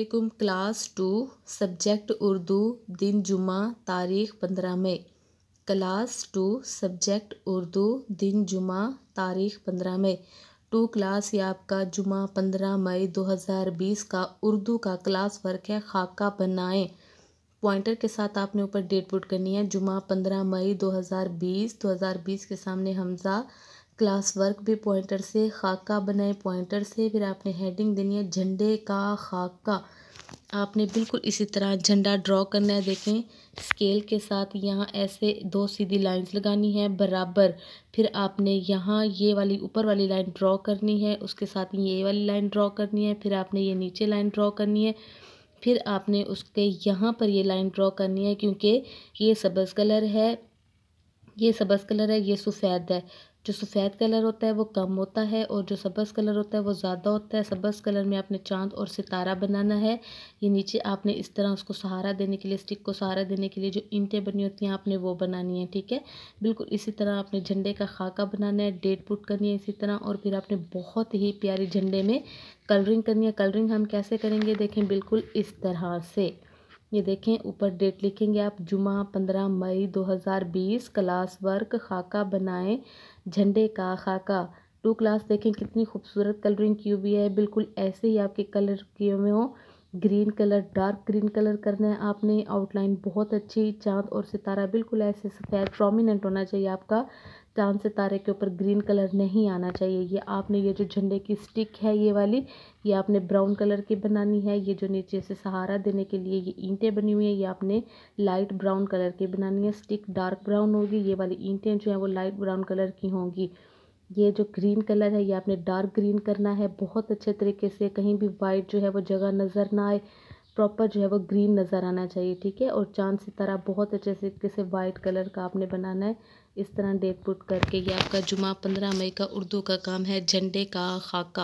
वालेकुम class two subject Urdu दिन जुमा तारीख पंद्रह मई क्लास टू सब्जेक्ट उर्दू दिन जुमा तारीख पंद्रह मई टू क्लास ये आपका जुमा पंद्रह मई दो हज़ार बीस का उर्दू का क्लास वर्क है खाका बनाएं पॉइंटर के साथ आपने ऊपर डेट पुट करनी है जुमा पंद्रह मई दो हज़ार बीस दो हज़ार बीस के सामने हमज़ा क्लास वर्क भी पॉइंटर से खाका बनाए पॉइंटर से फिर आपने हेडिंग देनी है झंडे का खाका आपने बिल्कुल इसी तरह झंडा ड्रॉ करना है देखें स्केल के साथ यहाँ ऐसे दो सीधी लाइंस लगानी है बराबर फिर आपने यहाँ ये वाली ऊपर वाली लाइन ड्रॉ करनी है उसके साथ ये वाली लाइन ड्रॉ करनी है फिर आपने ये नीचे लाइन ड्रॉ करनी है फिर आपने उसके यहाँ पर ये लाइन ड्रॉ करनी है क्योंकि ये सबज़ कलर है ये सबस कलर है ये सफ़ेद है जो सफ़ेद कलर होता है वो कम होता है और जो सबस कलर होता है वो ज़्यादा होता है सबस कलर में आपने चांद और सितारा बनाना है ये नीचे आपने इस तरह उसको सहारा देने के लिए स्टिक को सहारा देने के लिए जो ईंटें बनी होती हैं आपने वो बनानी है ठीक है बिल्कुल इसी तरह आपने झंडे का खाका बनाना है डेट पुट करनी है इसी तरह और फिर आपने बहुत ही प्यारी झंडे में कलरिंग करनी है कलरिंग हम कैसे करेंगे देखें बिल्कुल इस तरह से ये देखें ऊपर डेट लिखेंगे आप जुमा पंद्रह मई 2020 क्लास वर्क खाका बनाएं झंडे का खाका टू क्लास देखें कितनी खूबसूरत कलरिंग की हुई है बिल्कुल ऐसे ही आपके कलर किए हुए हों green colour dark green colour करना है आपने आउटलाइन बहुत अच्छी चांद और सितारा बिल्कुल ऐसे सफ़ेद प्रोमिनेंट होना चाहिए आपका से सितारे के ऊपर ग्रीन कलर नहीं आना चाहिए ये आपने ये जो झंडे की स्टिक है ये वाली ये आपने ब्राउन कलर की बनानी है ये जो नीचे से सहारा देने के लिए ये ईंटें बनी हुई हैं ये आपने लाइट ब्राउन कलर की बनानी है स्टिक डार्क ब्राउन होगी ये वाली ईंटें जो हैं वो लाइट ब्राउन कलर की होंगी ये जो ग्रीन कलर है ये आपने डार्क ग्रीन करना है बहुत अच्छे तरीके से कहीं भी वाइट जो है वो जगह नज़र ना आए प्रॉपर जो है वो ग्रीन नज़र आना चाहिए ठीक है और चांद सितारा बहुत अच्छे तरीके से वाइट कलर का आपने बनाना है इस तरह डेट पुट करके ये आपका जुमा पंद्रह मई का उर्दू का काम है झंडे का खाका